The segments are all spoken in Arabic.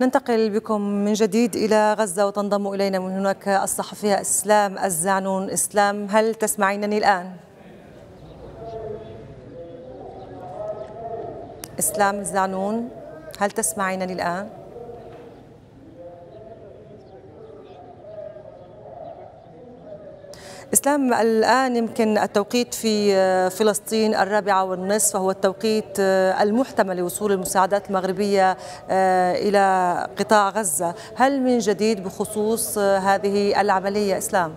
ننتقل بكم من جديد إلى غزة وتنضم إلينا من هناك الصحفية إسلام الزعنون إسلام هل تسمعينني الآن؟ إسلام الزعنون هل تسمعينني الآن؟ اسلام الان يمكن التوقيت في آه، فلسطين الرابعه والنصف هو التوقيت آه، المحتمل لوصول المساعدات المغربيه آه، الى قطاع غزه، هل من جديد بخصوص هذه العمليه اسلام؟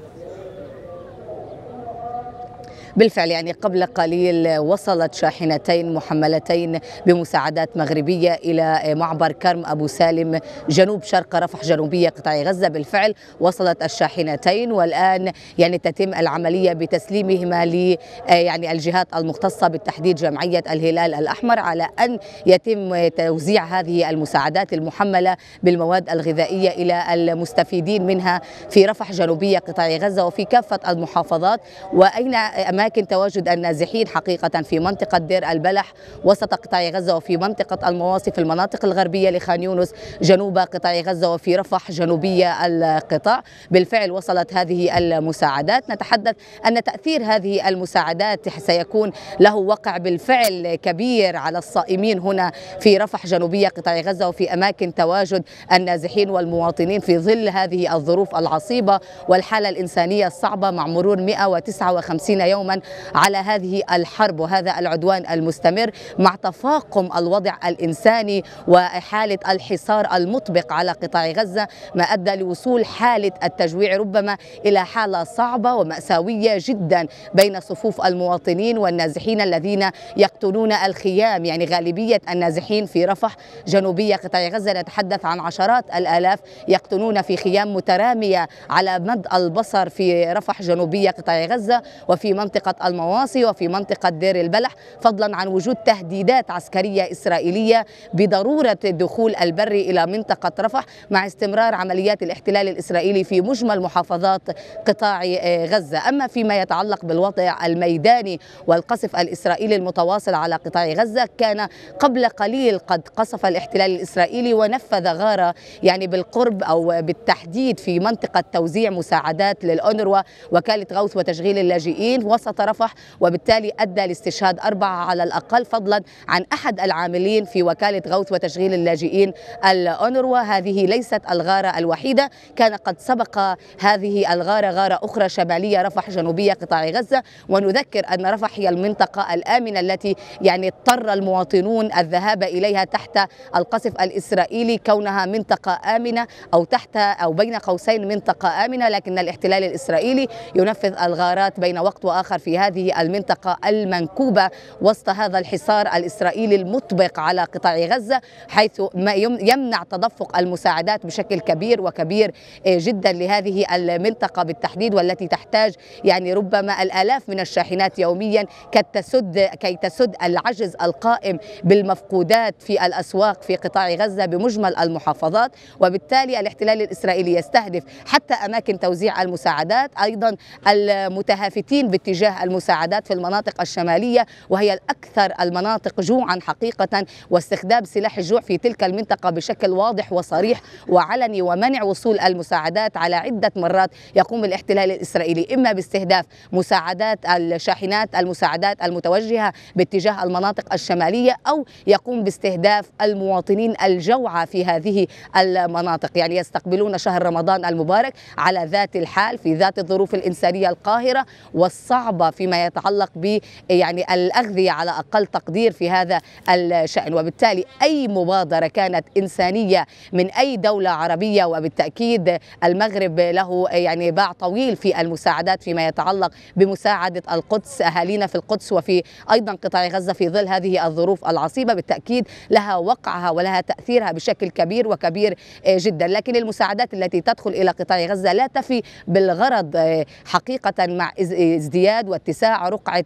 بالفعل يعني قبل قليل وصلت شاحنتين محملتين بمساعدات مغربية إلى معبر كرم أبو سالم جنوب شرق رفح جنوبية قطاع غزة بالفعل وصلت الشاحنتين والآن يعني تتم العملية بتسليمهما ل آه، يعني الجهات المختصة بالتحديد جمعية الهلال الأحمر على أن يتم توزيع هذه المساعدات المحملة بالمواد الغذائية إلى المستفيدين منها في رفح جنوبية قطاع غزة وفي كافة المحافظات وأين أمام أماكن تواجد النازحين حقيقة في منطقة دير البلح وسط قطاع غزة وفي منطقة المواصي في المناطق الغربية لخان يونس جنوب قطاع غزة وفي رفح جنوبية القطاع بالفعل وصلت هذه المساعدات نتحدث أن تأثير هذه المساعدات سيكون له وقع بالفعل كبير على الصائمين هنا في رفح جنوبية قطاع غزة وفي أماكن تواجد النازحين والمواطنين في ظل هذه الظروف العصيبة والحالة الإنسانية الصعبة مع مرور 159 يوما على هذه الحرب وهذا العدوان المستمر مع تفاقم الوضع الإنساني وحالة الحصار المطبق على قطاع غزة ما أدى لوصول حالة التجويع ربما إلى حالة صعبة ومأساوية جدا بين صفوف المواطنين والنازحين الذين يقتلون الخيام يعني غالبية النازحين في رفح جنوبية قطاع غزة نتحدث عن عشرات الآلاف يقتلون في خيام مترامية على مد البصر في رفح جنوبية قطاع غزة وفي منطقة منطقة المواصي وفي منطقة دير البلح فضلا عن وجود تهديدات عسكرية إسرائيلية بضرورة الدخول البري إلى منطقة رفح مع استمرار عمليات الاحتلال الإسرائيلي في مجمل محافظات قطاع آه، غزة أما فيما يتعلق بالوضع الميداني والقصف الإسرائيلي المتواصل على قطاع غزة كان قبل قليل قد قصف الاحتلال الإسرائيلي ونفذ غارة يعني بالقرب أو بالتحديد في منطقة توزيع مساعدات للأونروا وكالة غوث وتشغيل اللاجئين وسط وسط رفح وبالتالي أدى لاستشهاد أربعة على الأقل فضلا عن أحد العاملين في وكالة غوث وتشغيل اللاجئين الأونروا هذه ليست الغارة الوحيدة كان قد سبق هذه الغارة غارة أخرى شمالية رفح جنوبية قطاع غزة ونذكر أن رفح هي المنطقة الآمنة التي يعني اضطر المواطنون الذهاب إليها تحت القصف الإسرائيلي كونها منطقة آمنة أو تحت أو بين قوسين منطقة آمنة لكن الاحتلال الإسرائيلي ينفذ الغارات بين وقت وآخر في هذه المنطقة المنكوبة وسط هذا الحصار الإسرائيلي المطبق على قطاع غزة حيث ما يمنع تدفق المساعدات بشكل كبير وكبير آه، جدا لهذه المنطقة بالتحديد والتي تحتاج يعني ربما الآلاف من الشاحنات يوميا كتسد كي تسد العجز القائم بالمفقودات في الأسواق في قطاع غزة بمجمل المحافظات وبالتالي الاحتلال الإسرائيلي يستهدف حتى أماكن توزيع المساعدات أيضا المتهافتين باتجاه باتجاه المساعدات في المناطق الشمالية وهي الأكثر المناطق جوعا حقيقة واستخدام سلاح الجوع في تلك المنطقة بشكل واضح وصريح وعلني ومنع وصول المساعدات على عدة مرات يقوم الاحتلال الإسرائيلي إما باستهداف مساعدات الشاحنات المساعدات المتوجهة باتجاه المناطق الشمالية أو يقوم باستهداف المواطنين الجوعى في هذه المناطق يعني يستقبلون شهر رمضان المبارك على ذات الحال في ذات الظروف الإنسانية القاهرة والصعبة صعبة فيما يتعلق ب يعني الأغذية على أقل تقدير في هذا الشأن وبالتالي أي مبادرة كانت إنسانية من أي دولة عربية وبالتأكيد المغرب له يعني باع طويل في المساعدات فيما يتعلق بمساعدة القدس أهالينا في القدس وفي أيضا قطاع غزة في ظل هذه الظروف العصيبة بالتأكيد لها وقعها ولها تأثيرها بشكل كبير وكبير جدا لكن المساعدات التي تدخل إلى قطاع غزة لا تفي بالغرض حقيقة مع ازدياد البلاد واتساع رقعة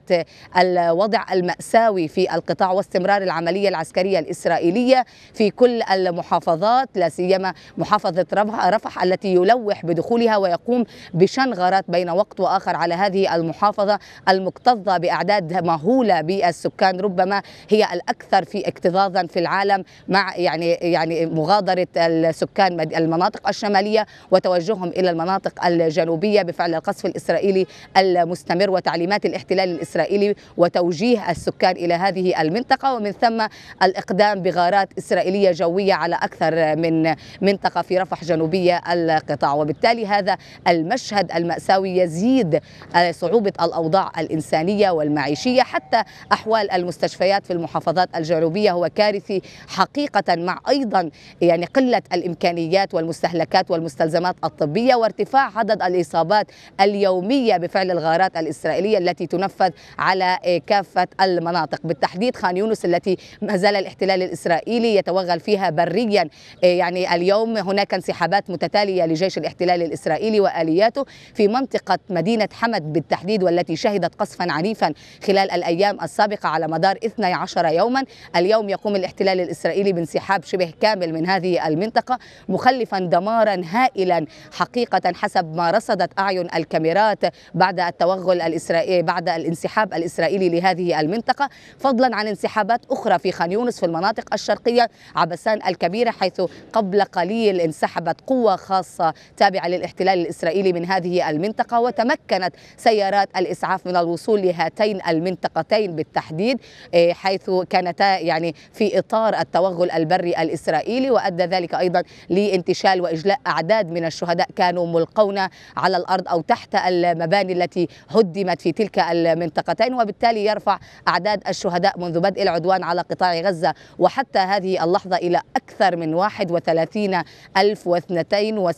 الوضع المأساوي في القطاع واستمرار العملية العسكرية الإسرائيلية في كل المحافظات لا سيما محافظة رفح التي يلوح بدخولها ويقوم بشنغرات بين وقت وآخر على هذه المحافظة المكتظة بأعداد مهولة بالسكان ربما هي الأكثر في اكتظاظا في العالم مع يعني يعني مغادرة السكان المناطق الشمالية وتوجههم إلى المناطق الجنوبية بفعل القصف الإسرائيلي المستمر وتعليمات الاحتلال الإسرائيلي وتوجيه السكان إلى هذه المنطقة ومن ثم الإقدام بغارات إسرائيلية جوية على أكثر من منطقة في رفح جنوبية القطاع وبالتالي هذا المشهد المأساوي يزيد صعوبة الأوضاع الإنسانية والمعيشية حتى أحوال المستشفيات في المحافظات الجنوبية هو كارثي حقيقة مع أيضا يعني قلة الإمكانيات والمستهلكات والمستلزمات الطبية وارتفاع عدد الإصابات اليومية بفعل الغارات الإسرائيلية الإسرائيلية التي تنفذ على آه، كافة المناطق بالتحديد خان يونس التي ما زال الاحتلال الإسرائيلي يتوغل فيها بريا آه، يعني اليوم هناك انسحابات متتالية لجيش الاحتلال الإسرائيلي وآلياته في منطقة مدينة حمد بالتحديد والتي شهدت قصفا عنيفا خلال الأيام السابقة على مدار 12 يوما اليوم يقوم الاحتلال الإسرائيلي بانسحاب شبه كامل من هذه المنطقة مخلفا دمارا هائلا حقيقة حسب ما رصدت أعين الكاميرات بعد التوغل الإسرائيلي الإسرائيلي بعد الانسحاب الإسرائيلي لهذه المنطقة فضلا عن انسحابات أخرى في خان يونس في المناطق الشرقية عبسان الكبيرة حيث قبل قليل انسحبت قوة خاصة تابعة للاحتلال الإسرائيلي من هذه المنطقة وتمكنت سيارات الإسعاف من الوصول لهاتين المنطقتين بالتحديد إيه، حيث كانتا يعني في إطار التوغل البري الإسرائيلي وأدى ذلك أيضا لانتشال وإجلاء أعداد من الشهداء كانوا ملقون على الأرض أو تحت المباني التي هدمت وقعت في تلك المنطقتين وبالتالي يرفع أعداد الشهداء منذ بدء العدوان على قطاع غزة وحتى هذه اللحظة إلى أكثر من 31 ألف واثنتين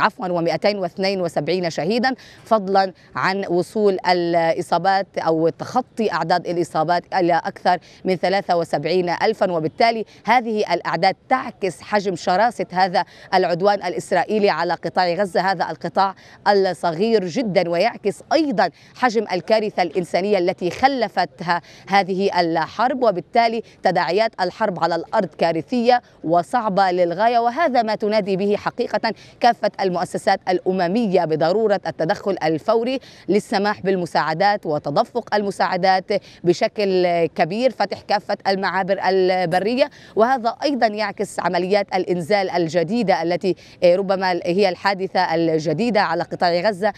عفوا و272 شهيدا فضلا عن وصول الإصابات أو تخطي أعداد الإصابات إلى أكثر من 73 ألفا وبالتالي هذه الأعداد تعكس حجم شراسة هذا العدوان الإسرائيلي على قطاع غزة هذا القطاع الصغير جدا ويعكس أيضا حجم الكارثة الإنسانية التي خلفتها هذه الحرب وبالتالي تداعيات الحرب على الأرض كارثية وصعبة للغاية وهذا ما تنادي به حقيقة كافة المؤسسات الأممية بضرورة التدخل الفوري للسماح بالمساعدات وتدفق المساعدات بشكل كبير فتح كافة المعابر البرية وهذا أيضا يعكس عمليات الإنزال الجديدة التي ربما هي الحادثة الجديدة على قطاع غزة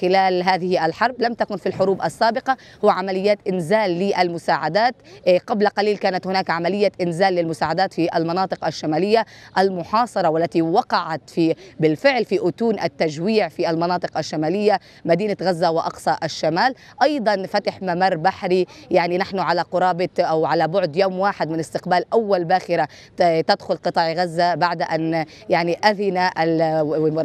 خلال هذه الحرب الحرب لم تكن في الحروب السابقة هو عمليات إنزال للمساعدات إيه، قبل قليل كانت هناك عملية إنزال للمساعدات في المناطق الشمالية المحاصرة والتي وقعت في بالفعل في أتون التجويع في المناطق الشمالية مدينة غزة وأقصى الشمال أيضا فتح ممر بحري يعني نحن على قرابة أو على بعد يوم واحد من استقبال أول باخرة تدخل قطاع غزة بعد أن يعني أذن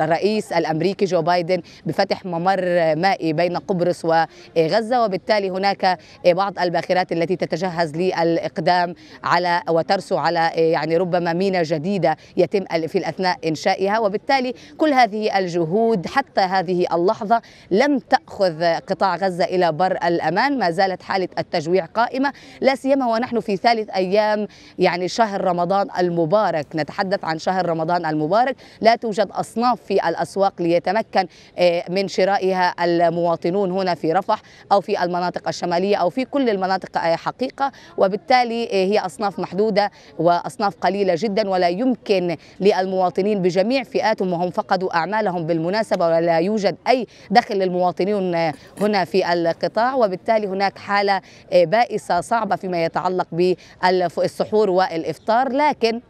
الرئيس الأمريكي جو بايدن بفتح ممر مائي بين قبة قبرص وغزة وبالتالي هناك آه، بعض الباخرات التي تتجهز للإقدام على وترسو على آه، يعني ربما مينا جديدة يتم في الأثناء إنشائها وبالتالي كل هذه الجهود حتى هذه اللحظة لم تأخذ قطاع غزة إلى بر الأمان ما زالت حالة التجويع قائمة لا سيما ونحن في ثالث أيام يعني شهر رمضان المبارك نتحدث عن شهر رمضان المبارك لا توجد أصناف في الأسواق ليتمكن آه، من شرائها المواطنون يكون هنا في رفح أو في المناطق الشمالية أو في كل المناطق آه، حقيقة وبالتالي آه، هي أصناف محدودة وأصناف قليلة جدا ولا يمكن للمواطنين بجميع فئاتهم وهم فقدوا أعمالهم بالمناسبة ولا يوجد أي دخل للمواطنين آه، هنا في القطاع وبالتالي هناك حالة بائسة صعبة فيما يتعلق بالسحور والإفطار لكن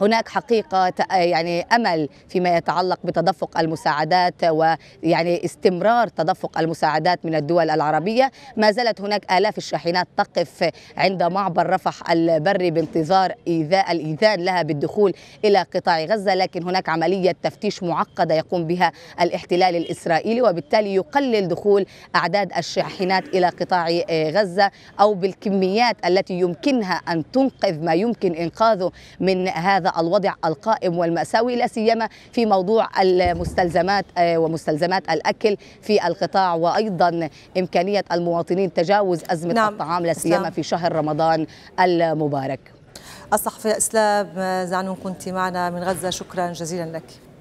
هناك حقيقه يعني امل فيما يتعلق بتدفق المساعدات ويعني استمرار تدفق المساعدات من الدول العربيه ما زالت هناك الاف الشاحنات تقف عند معبر رفح البري بانتظار ايذاء الايذان لها بالدخول الى قطاع غزه لكن هناك عمليه تفتيش معقده يقوم بها الاحتلال الاسرائيلي وبالتالي يقلل دخول اعداد الشاحنات الى قطاع آه، غزه او بالكميات التي يمكنها ان تنقذ ما يمكن انقاذه من هذا هذا الوضع القائم والمأساوي لا سيما في موضوع المستلزمات آه، ومستلزمات الأكل في القطاع وأيضا إمكانية المواطنين تجاوز أزمة نعم. الطعام لا سيما في شهر رمضان المبارك الصحفية إسلام آه، زعنون كنت معنا من غزة شكرا جزيلا لك